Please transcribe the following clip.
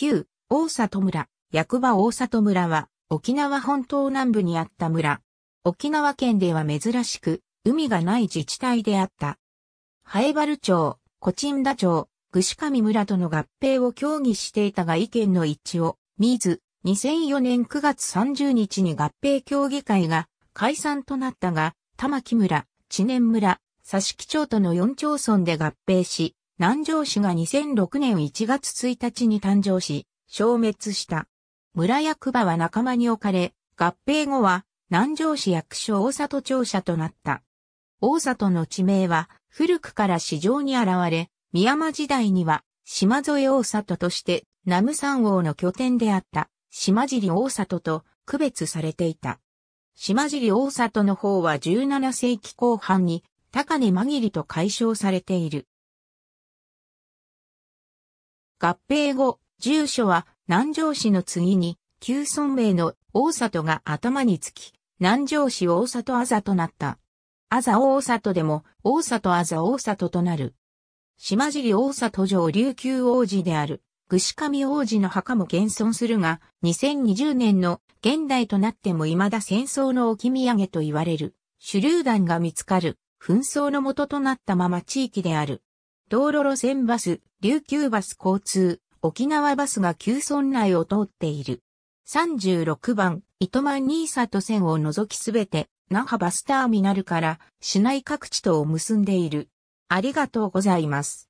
旧、大里村、役場大里村は、沖縄本島南部にあった村。沖縄県では珍しく、海がない自治体であった。ハエバル町、コチンダ町、具志上村との合併を協議していたが意見の一致を、見ず、2004年9月30日に合併協議会が解散となったが、玉木村、知念村、佐敷町との4町村で合併し、南城市が2006年1月1日に誕生し、消滅した。村役場は仲間に置かれ、合併後は南城市役所大里庁舎となった。大里の地名は古くから市場に現れ、宮間時代には島添大里として南無山王の拠点であった島尻大里と区別されていた。島尻大里の方は17世紀後半に高根紛りと解消されている。合併後、住所は南城市の次に、旧村名の大里が頭につき、南城市大里あざとなった。あざ大里でも、大里あざ大里となる。島尻大里城琉球王子である、具志上王子の墓も現存するが、2020年の現代となっても未だ戦争の置き土産と言われる、手榴弾が見つかる、紛争の元となったまま地域である。道路路線バス、琉球バス交通、沖縄バスが旧村内を通っている。36番、糸満新里線を除きすべて、那覇バスターミナルから市内各地とを結んでいる。ありがとうございます。